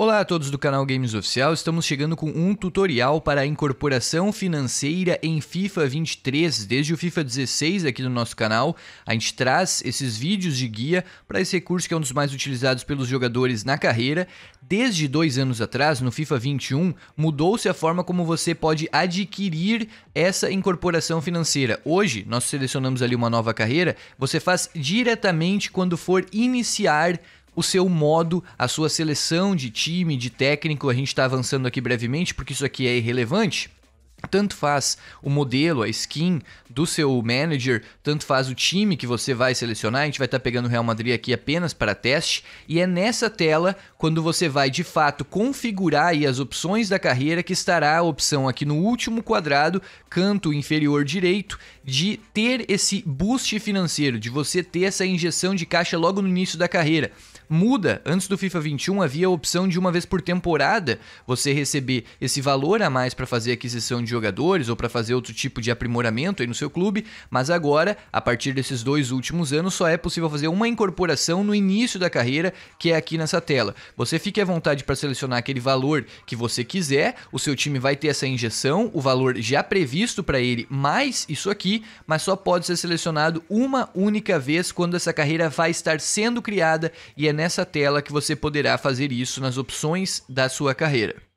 Olá a todos do canal Games Oficial, estamos chegando com um tutorial para a incorporação financeira em FIFA 23, desde o FIFA 16 aqui no nosso canal, a gente traz esses vídeos de guia para esse recurso que é um dos mais utilizados pelos jogadores na carreira, desde dois anos atrás, no FIFA 21, mudou-se a forma como você pode adquirir essa incorporação financeira, hoje nós selecionamos ali uma nova carreira, você faz diretamente quando for iniciar o seu modo, a sua seleção de time, de técnico. A gente está avançando aqui brevemente porque isso aqui é irrelevante. Tanto faz o modelo, a skin do seu manager, tanto faz o time que você vai selecionar. A gente vai estar tá pegando o Real Madrid aqui apenas para teste. E é nessa tela, quando você vai de fato configurar as opções da carreira, que estará a opção aqui no último quadrado, canto inferior direito, de ter esse boost financeiro, de você ter essa injeção de caixa logo no início da carreira muda. Antes do FIFA 21 havia a opção de uma vez por temporada você receber esse valor a mais para fazer aquisição de de jogadores ou para fazer outro tipo de aprimoramento aí no seu clube, mas agora, a partir desses dois últimos anos, só é possível fazer uma incorporação no início da carreira, que é aqui nessa tela. Você fique à vontade para selecionar aquele valor que você quiser, o seu time vai ter essa injeção, o valor já previsto para ele mais isso aqui, mas só pode ser selecionado uma única vez quando essa carreira vai estar sendo criada e é nessa tela que você poderá fazer isso nas opções da sua carreira.